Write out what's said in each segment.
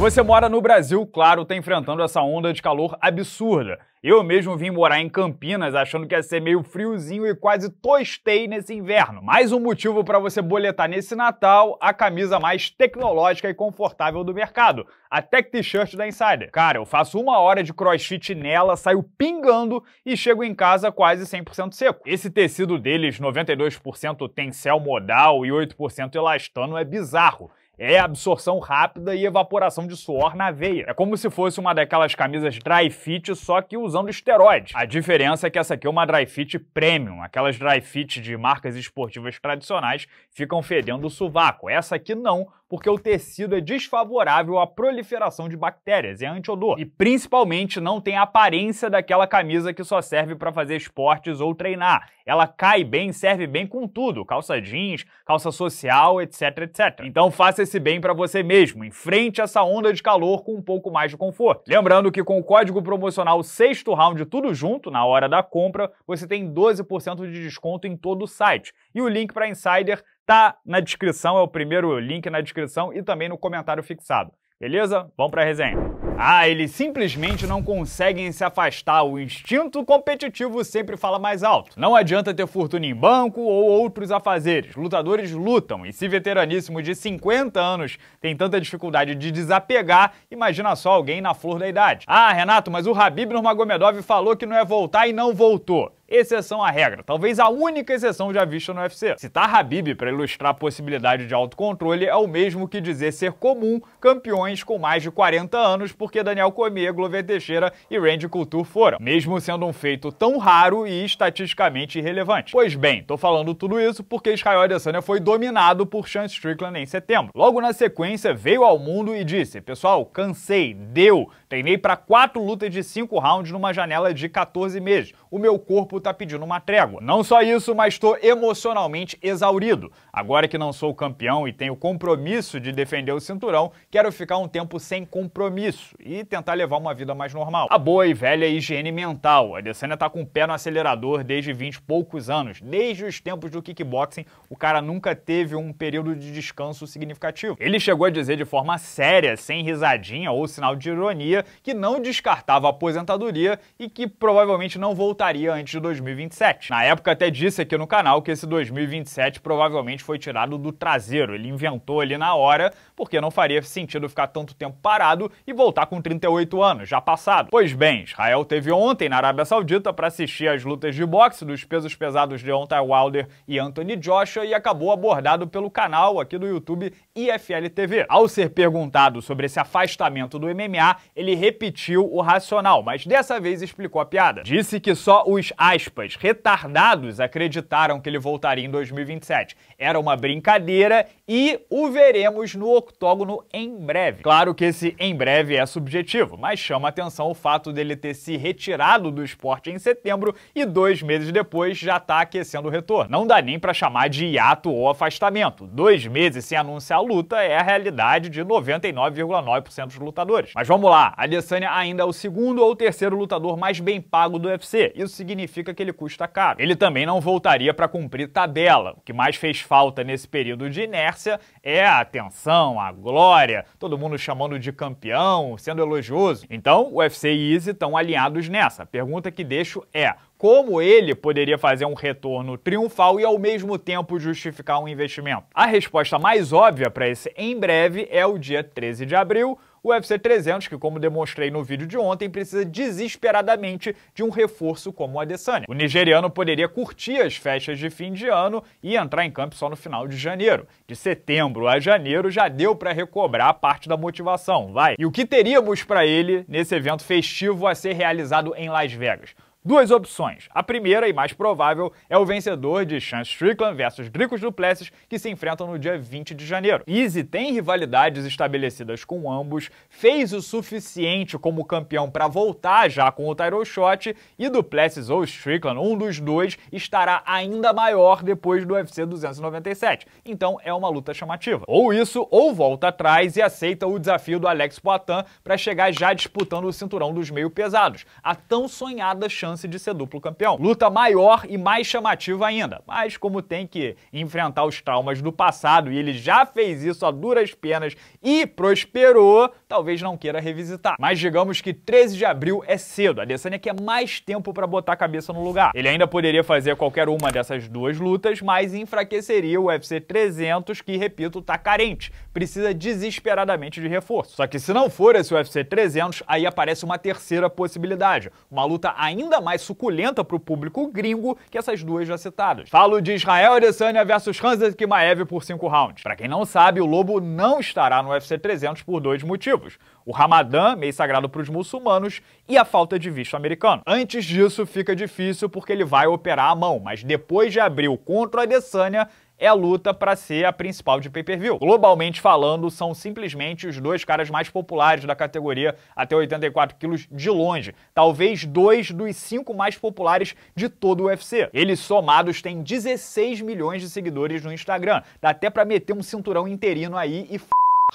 você mora no Brasil, claro, está enfrentando essa onda de calor absurda. Eu mesmo vim morar em Campinas achando que ia ser meio friozinho e quase tostei nesse inverno. Mais um motivo para você boletar nesse Natal a camisa mais tecnológica e confortável do mercado, a Tech T-shirt da Insider. Cara, eu faço uma hora de crossfit nela, saio pingando e chego em casa quase 100% seco. Esse tecido deles, 92% tencel modal e 8% elastano, é bizarro é absorção rápida e evaporação de suor na veia. É como se fosse uma daquelas camisas dry fit, só que usada usando esteroide. A diferença é que essa aqui é uma dry fit premium. Aquelas dry fit de marcas esportivas tradicionais ficam fedendo o sovaco. Essa aqui não, porque o tecido é desfavorável à proliferação de bactérias, é antiodor. E principalmente não tem a aparência daquela camisa que só serve para fazer esportes ou treinar. Ela cai bem, serve bem com tudo, calça jeans, calça social, etc, etc. Então faça esse bem para você mesmo, enfrente essa onda de calor com um pouco mais de conforto. Lembrando que com o código promocional sexto round tudo junto na hora da compra, você tem 12% de desconto em todo o site. E o link para Insider Tá na descrição, é o primeiro link na descrição e também no comentário fixado. Beleza? Vamos para resenha. Ah, eles simplesmente não conseguem se afastar. O instinto competitivo sempre fala mais alto. Não adianta ter fortuna em banco ou outros afazeres. Lutadores lutam e se veteraníssimo de 50 anos tem tanta dificuldade de desapegar, imagina só alguém na flor da idade. Ah, Renato, mas o Habib Nurmagomedov falou que não é voltar e não voltou exceção à regra, talvez a única exceção já vista no UFC. Citar Habib para ilustrar a possibilidade de autocontrole é o mesmo que dizer ser comum campeões com mais de 40 anos, porque Daniel Cormier, Glover Teixeira e Randy Couture foram, mesmo sendo um feito tão raro e estatisticamente irrelevante. Pois bem, tô falando tudo isso porque Israel Adesanya foi dominado por Sean Strickland em setembro. Logo na sequência, veio ao mundo e disse: "Pessoal, cansei, deu. Treinei para quatro lutas de cinco rounds numa janela de 14 meses. O meu corpo está pedindo uma trégua. Não só isso, mas estou emocionalmente exaurido. Agora que não sou campeão e tenho compromisso de defender o cinturão, quero ficar um tempo sem compromisso e tentar levar uma vida mais normal. A boa e velha higiene mental. A Adesanya está com o pé no acelerador desde 20 e poucos anos. Desde os tempos do kickboxing, o cara nunca teve um período de descanso significativo. Ele chegou a dizer de forma séria, sem risadinha ou sinal de ironia, que não descartava a aposentadoria e que provavelmente não voltaria antes de 2027. Na época até disse aqui no canal que esse 2027 provavelmente foi tirado do traseiro, ele inventou ali na hora, porque não faria sentido ficar tanto tempo parado e voltar com 38 anos, já passado. Pois bem, Israel teve ontem na Arábia Saudita para assistir às lutas de boxe dos pesos pesados de Deontay Wilder e Anthony Joshua e acabou abordado pelo canal aqui do YouTube IFL TV. Ao ser perguntado sobre esse afastamento do MMA, ele repetiu o racional, mas dessa vez explicou a piada. Disse que só os aspas, retardados acreditaram que ele voltaria em 2027. Era uma brincadeira e o veremos no octógono em breve. Claro que esse em breve é subjetivo, mas chama atenção o fato dele ter se retirado do esporte em setembro e dois meses depois já está aquecendo o retorno. Não dá nem para chamar de hiato ou afastamento. Dois meses sem anunciar a luta é a realidade de 99,9% dos lutadores. Mas vamos lá, Adesanya ainda é o segundo ou terceiro lutador mais bem pago do UFC. Isso significa significa que ele custa tá caro. Ele também não voltaria para cumprir tabela. O que mais fez falta nesse período de inércia é a atenção, a glória, todo mundo chamando de campeão, sendo elogioso. Então, o UFC e Easy estão alinhados nessa. A pergunta que deixo é: como ele poderia fazer um retorno triunfal e ao mesmo tempo justificar um investimento? A resposta mais óbvia para esse em breve é o dia 13 de abril, o UFC 300, que como demonstrei no vídeo de ontem, precisa desesperadamente de um reforço como o Adesanya. O nigeriano poderia curtir as festas de fim de ano e entrar em campo só no final de janeiro. De setembro a janeiro já deu para recobrar parte da motivação, vai. E o que teríamos para ele nesse evento festivo a ser realizado em Las Vegas? Duas opções. A primeira e mais provável é o vencedor de Sean Strickland versus Dricos Duplessis, que se enfrentam no dia 20 de janeiro. Easy tem rivalidades estabelecidas com ambos, fez o suficiente como campeão para voltar já com o title shot e Duplessis ou Strickland, um dos dois, estará ainda maior depois do UFC 297. Então é uma luta chamativa. Ou isso, ou volta atrás e aceita o desafio do Alex Poitin para chegar já disputando o cinturão dos meio pesados. A tão sonhada chance chance de ser duplo campeão. Luta maior e mais chamativa ainda, mas como tem que enfrentar os traumas do passado e ele já fez isso a duras penas e prosperou, talvez não queira revisitar. Mas digamos que 13 de abril é cedo, a Adesanya quer mais tempo para botar a cabeça no lugar. Ele ainda poderia fazer qualquer uma dessas duas lutas, mas enfraqueceria o UFC 300, que, repito, tá carente, precisa desesperadamente de reforço. Só que se não for esse UFC 300, aí aparece uma terceira possibilidade, uma luta ainda mais suculenta para o público gringo que essas duas já citadas. Falo de Israel Adesanya versus Hamza Kimaev por 5 rounds. Para quem não sabe, o Lobo não estará no UFC 300 por dois motivos motivos: o Ramadã, mês sagrado para os muçulmanos, e a falta de visto americano. Antes disso, fica difícil porque ele vai operar à mão, mas depois de abril contra a Adesanya, é a luta para ser a principal de pay-per-view. Globalmente falando, são simplesmente os dois caras mais populares da categoria até 84 quilos de longe. Talvez dois dos cinco mais populares de todo o UFC. Eles somados têm 16 milhões de seguidores no Instagram. Dá até para meter um cinturão interino aí e f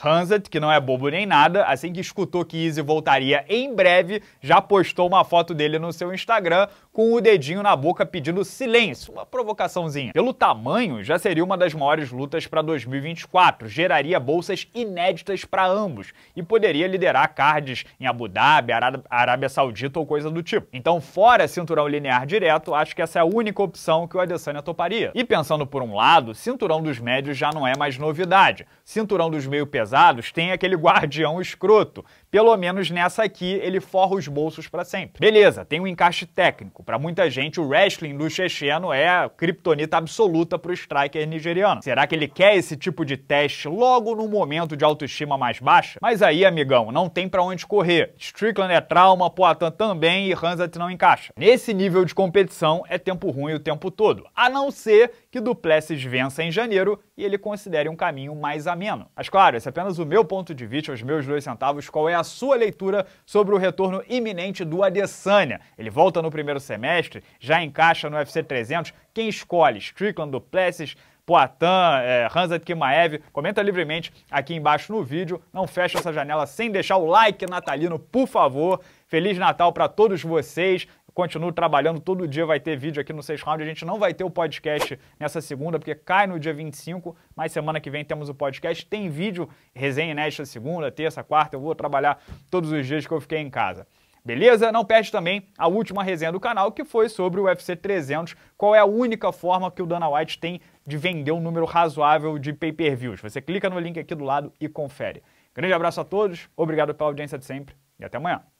Hansett, que não é bobo nem nada, assim que escutou que Easy voltaria em breve, já postou uma foto dele no seu Instagram com o dedinho na boca pedindo silêncio, uma provocaçãozinha. Pelo tamanho, já seria uma das maiores lutas para 2024, geraria bolsas inéditas para ambos e poderia liderar cards em Abu Dhabi, Arábia Saudita ou coisa do tipo. Então, fora cinturão linear direto, acho que essa é a única opção que o Adesanya toparia. E pensando por um lado, cinturão dos médios já não é mais novidade. Cinturão dos meio pesados pesados, tem aquele guardião escroto, pelo menos nessa aqui, ele forra os bolsos para sempre. Beleza, tem um encaixe técnico. Para muita gente, o wrestling do checheno é a kriptonita absoluta para o striker nigeriano. Será que ele quer esse tipo de teste logo no momento de autoestima mais baixa? Mas aí, amigão, não tem para onde correr. Strickland é trauma, Poatan também e Hansat não encaixa. Nesse nível de competição, é tempo ruim o tempo todo. A não ser que Duplessis vença em janeiro e ele considere um caminho mais ameno. Mas claro, esse é apenas o meu ponto de vista, os meus dois centavos, qual é a sua leitura sobre o retorno iminente do Adesanya. Ele volta no primeiro semestre, já encaixa no UFC 300. Quem escolhe? Strickland, Duplessis, Poitin, é, Hansa Kimaev. Comenta livremente aqui embaixo no vídeo. Não fecha essa janela sem deixar o like natalino, por favor. Feliz Natal para todos vocês. continuo trabalhando, todo dia vai ter vídeo aqui no Seis Round. A gente não vai ter o podcast nessa segunda, porque cai no dia 25, mas semana que vem temos o podcast. Tem vídeo, resenha nesta segunda, terça, quarta. Eu vou trabalhar todos os dias que eu fiquei em casa. Beleza? Não perde também a última resenha do canal, que foi sobre o UFC 300. Qual é a única forma que o Dana White tem de vender um número razoável de pay-per-views? Você clica no link aqui do lado e confere. Grande abraço a todos, obrigado pela audiência de sempre e até amanhã.